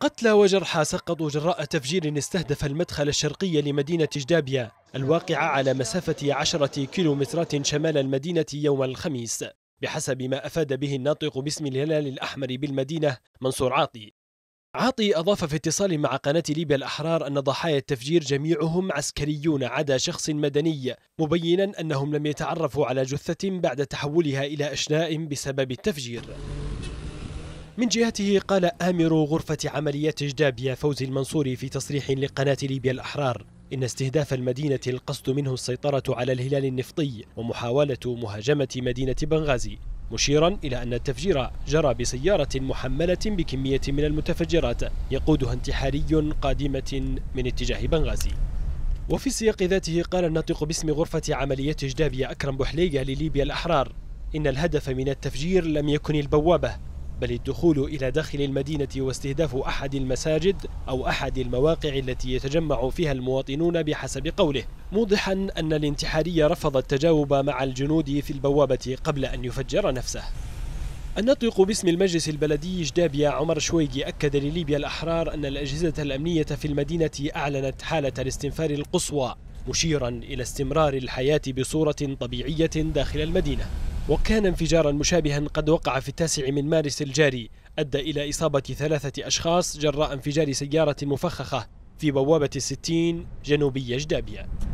قتلى وجرحى سقطوا جراء تفجير استهدف المدخل الشرقي لمدينة جدابيا الواقعة على مسافة عشرة كيلومترات شمال المدينة يوم الخميس بحسب ما أفاد به الناطق باسم الهلال الأحمر بالمدينة منصور عاطي عاطي أضاف في اتصال مع قناة ليبيا الأحرار أن ضحايا التفجير جميعهم عسكريون عدا شخص مدني مبينا أنهم لم يتعرفوا على جثة بعد تحولها إلى أشلاء بسبب التفجير من جهته قال آمر غرفة عمليات جدابيا فوزي المنصوري في تصريح لقناة ليبيا الأحرار إن استهداف المدينة القصد منه السيطرة على الهلال النفطي ومحاولة مهاجمة مدينة بنغازي مشيرا إلى أن التفجير جرى بسيارة محملة بكمية من المتفجرات يقودها انتحاري قادمة من اتجاه بنغازي وفي السياق ذاته قال الناطق باسم غرفة عمليات جدابيا أكرم بحليقة لليبيا الأحرار إن الهدف من التفجير لم يكن البوابة بل الدخول إلى داخل المدينة واستهداف أحد المساجد أو أحد المواقع التي يتجمع فيها المواطنون بحسب قوله موضحا أن الانتحاري رفض التجاوب مع الجنود في البوابة قبل أن يفجر نفسه الناطق باسم المجلس البلدي جدابيا عمر شويقي أكد لليبيا الأحرار أن الأجهزة الأمنية في المدينة أعلنت حالة الاستنفار القصوى مشيرا إلى استمرار الحياة بصورة طبيعية داخل المدينة وكان انفجارا مشابها قد وقع في التاسع من مارس الجاري أدى إلى إصابة ثلاثة أشخاص جراء انفجار سيارة مفخخة في بوابة الستين جنوبي جدابية